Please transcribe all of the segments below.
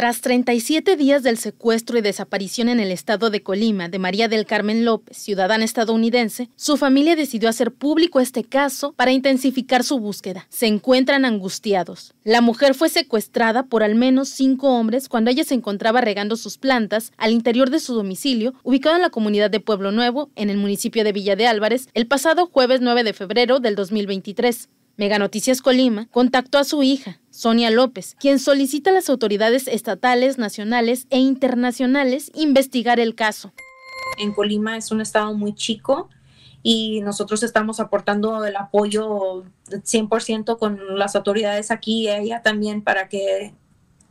Tras 37 días del secuestro y desaparición en el estado de Colima de María del Carmen López, ciudadana estadounidense, su familia decidió hacer público este caso para intensificar su búsqueda. Se encuentran angustiados. La mujer fue secuestrada por al menos cinco hombres cuando ella se encontraba regando sus plantas al interior de su domicilio, ubicado en la comunidad de Pueblo Nuevo, en el municipio de Villa de Álvarez, el pasado jueves 9 de febrero del 2023. Mega Noticias Colima contactó a su hija, Sonia López, quien solicita a las autoridades estatales, nacionales e internacionales investigar el caso. En Colima es un estado muy chico y nosotros estamos aportando el apoyo 100% con las autoridades aquí y allá también para que,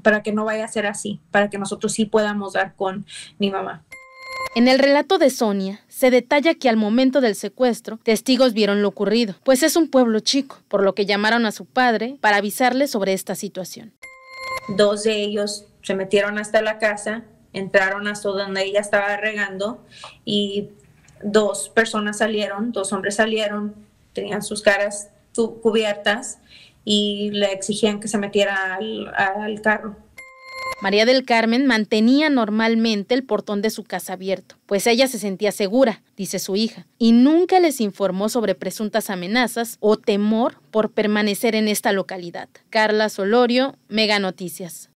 para que no vaya a ser así, para que nosotros sí podamos dar con mi mamá. En el relato de Sonia, se detalla que al momento del secuestro, testigos vieron lo ocurrido, pues es un pueblo chico, por lo que llamaron a su padre para avisarle sobre esta situación. Dos de ellos se metieron hasta la casa, entraron hasta donde ella estaba regando y dos personas salieron, dos hombres salieron, tenían sus caras cubiertas y le exigían que se metiera al, al carro María del Carmen mantenía normalmente el portón de su casa abierto, pues ella se sentía segura, dice su hija, y nunca les informó sobre presuntas amenazas o temor por permanecer en esta localidad. Carla Solorio, Mega Noticias.